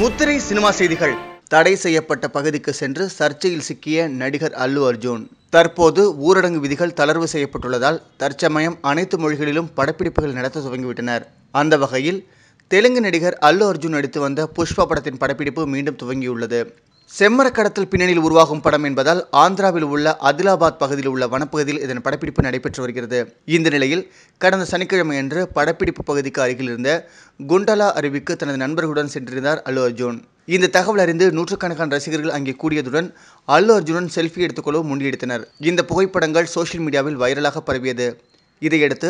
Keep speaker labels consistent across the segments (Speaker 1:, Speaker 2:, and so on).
Speaker 1: முத்திரை சினிமா செய்திகள் தடை செய்யப்பட்ட பகுதிக்கு சென்று சர்ச்சையில் சிக்கிய நடிகர் அல்லு அர்ஜுன் தற்போது ஊரடங்கு விதிகள் தளர்வு செய்யப்பட்டுள்ளதால் தற்சமயம் அனைத்து மொழிகளிலும் படப்பிடிப்புகள் நடத்த துவங்கிவிட்டனர் அந்த வகையில் தெலுங்கு நடிகர் அல்லு அர்ஜுன் நடித்து வந்த புஷ்பா படத்தின் படப்பிடிப்பு மீண்டும் துவங்கியுள்ளது செம்மரக்கடத்தல் பின்னணியில் உருவாகும் படம் என்பதால் ஆந்திராவில் உள்ள அதிலாபாத் பகுதியில் உள்ள வனப்பகுதியில் இதன் படப்பிடிப்பு நடைபெற்று வருகிறது இந்த நிலையில் கடந்த சனிக்கிழமையன்று படப்பிடிப்பு பகுதிக்கு அருகில் இருந்த குண்டலா அருவிக்கு தனது நண்பர்களுடன் சென்றிருந்தார் அல்லு அர்ஜுன் இந்த தகவல் அறிந்து நூற்றுக்கணக்கான ரசிகர்கள் அங்கே கூடியதுடன் அல்லு அர்ஜுனன் செல்ஃபி எடுத்துக்கொள்ளவும் முண்டியெடுத்தனர் இந்த புகைப்படங்கள் சோசியல் மீடியாவில் வைரலாக பரவியது இதையடுத்து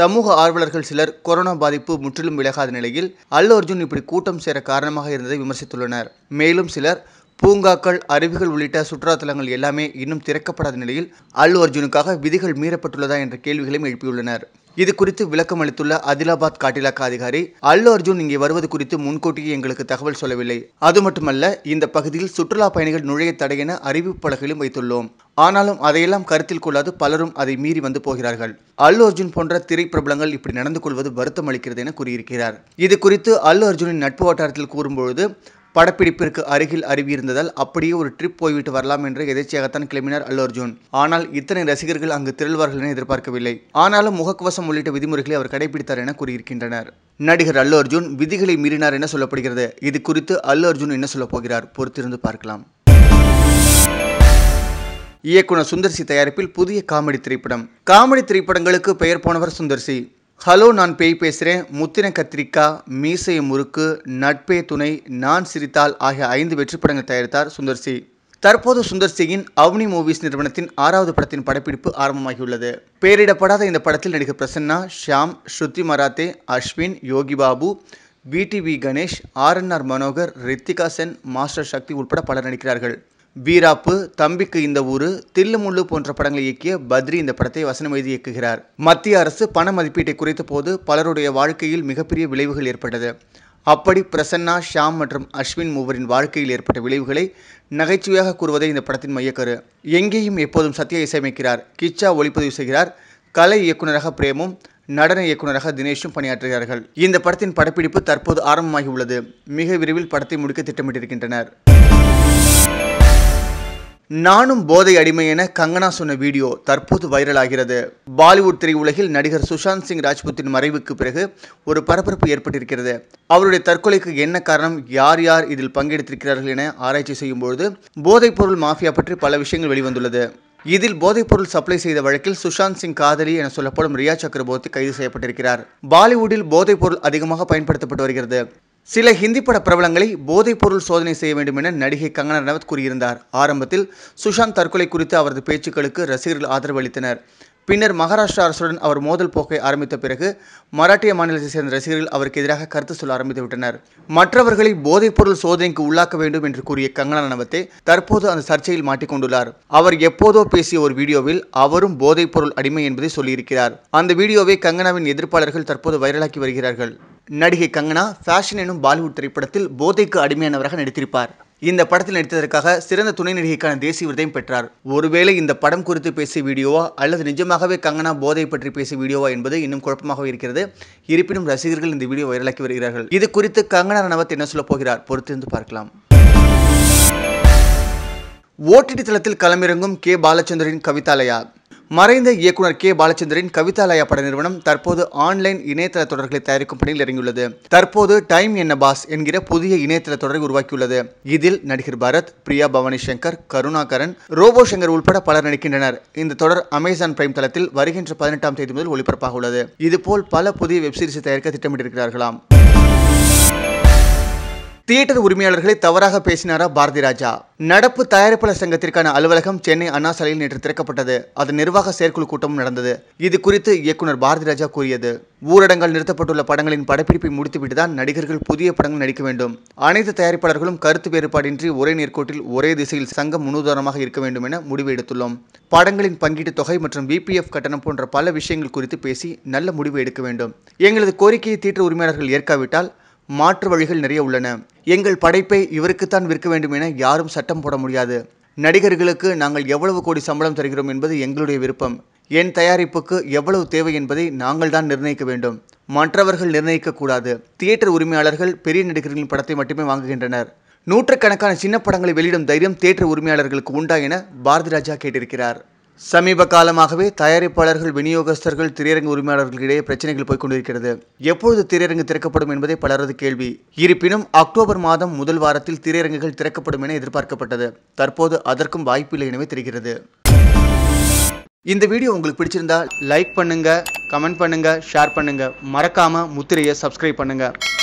Speaker 1: சமூக ஆர்வலர்கள் சிலர் கொரோனா பாதிப்பு முற்றிலும் விலகாத நிலையில் அல்லு அர்ஜுன் இப்படி கூட்டம் சேர காரணமாக இருந்ததை விமர்சித்துள்ளனர் மேலும் சிலர் பூங்காக்கள் அருவிகள் உள்ளிட்ட சுற்றுலாத்தலங்கள் எல்லாமே இன்னும் திறக்கப்படாத நிலையில் அல்லு அர்ஜுனுக்காக விதிகள் மீறப்பட்டுள்ளதா என்ற கேள்விகளையும் எழுப்பியுள்ளனர் இது குறித்து விளக்கம் அளித்துள்ள அதிலாபாத் காட்டிலாக்கா அதிகாரி அல்லு அர்ஜுன் இங்கே வருவது குறித்து முன்கூட்டியே எங்களுக்கு தகவல் சொல்லவில்லை அது மட்டுமல்ல இந்த பகுதியில் சுற்றுலா பயணிகள் நுழைய தடை என அறிவிப்பு பலகையிலும் வைத்துள்ளோம் ஆனாலும் அதையெல்லாம் கருத்தில் கொள்ளாது பலரும் அதை மீறி வந்து போகிறார்கள் அல்லு அர்ஜுன் போன்ற திரைப்பிரபலங்கள் இப்படி நடந்து கொள்வது வருத்தம் அளிக்கிறது என கூறியிருக்கிறார் இது குறித்து அல்லு அர்ஜுனின் நட்பு வட்டாரத்தில் கூறும்பொழுது படப்பிடிப்பிற்கு அருகில் அறிவியிருந்ததால் இருந்ததால் அப்படியே ஒரு ட்ரிப் போய்விட்டு வரலாம் என்று எதேச்சியாகத்தான் கிளம்பினார் அல்லு அர்ஜூன் ஆனால் இத்தனை ரசிகர்கள் அங்கு திரள்வார்கள் என எதிர்பார்க்கவில்லை ஆனாலும் முகக்கவசம் உள்ளிட்ட விதிமுறைகளை அவர் கடைபிடித்தார் என கூறியிருக்கின்றனர் நடிகர் அல்லு அர்ஜுன் விதிகளை மீறினார் என சொல்லப்படுகிறது இது குறித்து அல்லு அர்ஜுன் என்ன சொல்லப் போகிறார் பொறுத்திருந்து பார்க்கலாம் இயக்குனர் சுந்தர்சி தயாரிப்பில் புதிய காமெடி திரைப்படம் காமெடி திரைப்படங்களுக்கு பெயர் போனவர் சுந்தர்சி ஹலோ நான் பேய் பேசுகிறேன் முத்தின கத்திரிக்கா மீசை முறுக்கு நட்பே துணை நான் சிரித்தால் ஆகிய ஐந்து வெற்றி படங்கள் தயாரித்தார் சுந்தர்சி தற்போது சுந்தர் சிங்கின் அவ்னி மூவிஸ் நிறுவனத்தின் ஆறாவது படத்தின் படப்பிடிப்பு ஆரம்பமாகியுள்ளது பெயரிடப்படாத இந்த படத்தில் நடிகர் Prasanna Shyam Shruti Marathe Ashwin Yogi Babu V Ganesh RNR Manohar Ritika Sen master Shakthi உட்பட பலர் நடிக்கிறார்கள் வீராப்பு தம்பிக்கு இந்த ஊரு தில்லுமுள்ளு போன்ற படங்களை இயக்கிய பத்ரி இந்த படத்தை வசனம் எழுதி இயக்குகிறார் மத்திய அரசு பண மதிப்பீட்டை குறைத்த போது பலருடைய வாழ்க்கையில் மிகப்பெரிய விளைவுகள் ஏற்பட்டது அப்படி பிரசன்னா ஷாம் மற்றும் அஸ்வின் மூவரின் வாழ்க்கையில் ஏற்பட்ட விளைவுகளை நகைச்சுவையாக கூறுவதே இந்த படத்தின் மையக்கரு எங்கேயும் எப்போதும் சத்யா இசையமைக்கிறார் கிச்சா ஒளிப்பதிவு செய்கிறார் கலை இயக்குநராக பிரேமும் நடன இயக்குநராக தினேஷும் பணியாற்றுகிறார்கள் இந்த படத்தின் படப்பிடிப்பு தற்போது ஆரம்பமாகி உள்ளது மிக விரைவில் படத்தை முடிக்க திட்டமிட்டிருக்கின்றனர் நானும் போதை அடிமை என கங்கனா சொன்ன வீடியோ தற்போது வைரலாகிறது பாலிவுட் திரையுலகில் நடிகர் சுஷாந்த் சிங் ராஜ்புத்தின் மறைவுக்கு பிறகு ஒரு பரபரப்பு ஏற்பட்டிருக்கிறது அவருடைய தற்கொலைக்கு என்ன காரணம் யார் யார் இதில் பங்கெடுத்திருக்கிறார்கள் என ஆராய்ச்சி போதைப் போதைப்பொருள் மாஃபியா பற்றி பல விஷயங்கள் வெளிவந்துள்ளது இதில் போதைப்பொருள் சப்ளை செய்த வழக்கில் சுஷாந்த் சிங் காதலி என சொல்லப்படும் ரியா சக்கரபோர்த்தி கைது செய்யப்பட்டிருக்கிறார் பாலிவுட்டில் போதைப் பொருள் அதிகமாக பயன்படுத்தப்பட்டு வருகிறது சில ஹிந்தி பட பிரபலங்களை போதைப்பொருள் சோதனை செய்ய வேண்டும் என நடிகை கங்கனா ரனவத் கூறியிருந்தார் ஆரம்பத்தில் சுஷாந்த் தற்கொலை குறித்து அவரது பேச்சுக்களுக்கு ரசிகர்கள் ஆதரவு அளித்தனர் பின்னர் மகாராஷ்டிரா அரசுடன் அவர் மோதல் போக்கை ஆரம்பித்த பிறகு மராட்டிய மாநிலத்தைச் சேர்ந்த ரசிகர்கள் அவருக்கு எதிராக கருத்து சொல்ல ஆரம்பித்துவிட்டனர் மற்றவர்களை போதைப்பொருள் சோதனைக்கு உள்ளாக்க வேண்டும் என்று கூறிய கங்கனா ரனவத்தை தற்போது அந்த சர்ச்சையில் மாட்டிக்கொண்டுள்ளார் அவர் எப்போதோ பேசிய ஒரு வீடியோவில் அவரும் போதைப்பொருள் அடிமை என்பதை சொல்லியிருக்கிறார் அந்த வீடியோவை கங்கனாவின் எதிர்ப்பாளர்கள் தற்போது வைரலாக்கி வருகிறார்கள் நடிகை கங்கனா ஃபேஷன் எனும் பாலிவுட் திரைப்படத்தில் போதைக்கு அடிமையானவராக நடித்திருப்பார் இந்த படத்தில் நடித்ததற்காக சிறந்த துணை நடிகைக்கான தேசிய விருதையும் பெற்றார் ஒருவேளை இந்த படம் குறித்து பேசிய வீடியோவா அல்லது நிஜமாகவே கங்கனா போதை பற்றி பேசிய வீடியோவா என்பது இன்னும் குழப்பமாக இருக்கிறது இருப்பினும் ரசிகர்கள் இந்த வீடியோ வைரலாக்கி வருகிறார்கள் இது குறித்து கங்கனா ரணவத் என்ன சொல்ல போகிறார் பொறுத்திருந்து பார்க்கலாம் ஓடிடி தளத்தில் களமிறங்கும் கே பாலச்சந்தரின் கவிதாலயா மறைந்த இயக்குனர் கே பாலச்சந்திரின் கவிதாலயா பட நிறுவனம் தற்போது ஆன்லைன் இணையதள தொடர்களை தயாரிக்கும் பணியில் இறங்கியுள்ளது தற்போது டைம் என்ன பாஸ் என்கிற புதிய இணையதள தொடரை உருவாக்கியுள்ளது இதில் நடிகர் பரத் பிரியா பவானி சங்கர் கருணாகரன் ரோபோ சங்கர் உள்பட பலர் நடிக்கின்றனர் இந்த தொடர் அமேசான் பிரைம் தளத்தில் வருகின்ற பதினெட்டாம் தேதி முதல் ஒளிபரப்பாக உள்ளது இதுபோல் பல புதிய வெப்சீரிஸை தயாரிக்க திட்டமிட்டிருக்கிறார்களாம் தியேட்டர் உரிமையாளர்களை தவறாக பேசினாரா பாரதி ராஜா நடப்பு தயாரிப்பாளர் சங்கத்திற்கான அலுவலகம் சென்னை அண்ணா சாலையில் நேற்று திறக்கப்பட்டது அதன் நிர்வாக செயற்குழு கூட்டமும் நடந்தது இது குறித்து இயக்குனர் பாரதி ராஜா கூறியது ஊரடங்கால் நிறுத்தப்பட்டுள்ள படங்களின் படப்பிடிப்பை முடித்துவிட்டு தான் நடிகர்கள் புதிய படங்கள் நடிக்க வேண்டும் அனைத்து தயாரிப்பாளர்களும் கருத்து வேறுபாடின்றி ஒரே நேர்கோட்டில் ஒரே திசையில் சங்கம் முன்னுதாரணமாக இருக்க வேண்டும் என முடிவு எடுத்துள்ளோம் படங்களின் பங்கீட்டு தொகை மற்றும் பிபிஎஃப் கட்டணம் போன்ற பல விஷயங்கள் குறித்து பேசி நல்ல முடிவு எடுக்க வேண்டும் எங்களது கோரிக்கையை தீட்டு உரிமையாளர்கள் ஏற்காவிட்டால் மாற்று வழிகள் நிறைய உள்ளன எங்கள் படைப்பை இவருக்குத்தான் விற்க வேண்டும் என யாரும் சட்டம் போட முடியாது நடிகர்களுக்கு நாங்கள் எவ்வளவு கோடி சம்பளம் தருகிறோம் என்பது எங்களுடைய விருப்பம் என் தயாரிப்புக்கு எவ்வளவு தேவை என்பதை நாங்கள் தான் நிர்ணயிக்க வேண்டும் மற்றவர்கள் நிர்ணயிக்கக்கூடாது தியேட்டர் உரிமையாளர்கள் பெரிய நடிகர்களின் படத்தை மட்டுமே வாங்குகின்றனர் நூற்றுக்கணக்கான சின்ன படங்களை வெளியிடும் தைரியம் தியேட்டர் உரிமையாளர்களுக்கு உண்டா என பாரதிராஜா கேட்டிருக்கிறார் சமீப காலமாகவே தயாரிப்பாளர்கள் விநியோகஸ்தர்கள் திரையரங்கு உரிமையாளர்களிடையே பிரச்சனைகள் போய்கொண்டிருக்கிறது எப்பொழுது திரையரங்கு திறக்கப்படும் என்பதே பலரது கேள்வி இருப்பினும் அக்டோபர் மாதம் முதல் வாரத்தில் திரையரங்குகள் திறக்கப்படும் என எதிர்பார்க்கப்பட்டது தற்போது அதற்கும் வாய்ப்பில்லை எனவே தெரிகிறது இந்த வீடியோ உங்களுக்கு பிடிச்சிருந்தா லைக் பண்ணுங்க கமெண்ட் பண்ணுங்க ஷேர் பண்ணுங்க மறக்காம முத்திரையை சப்ஸ்கிரைப் பண்ணுங்க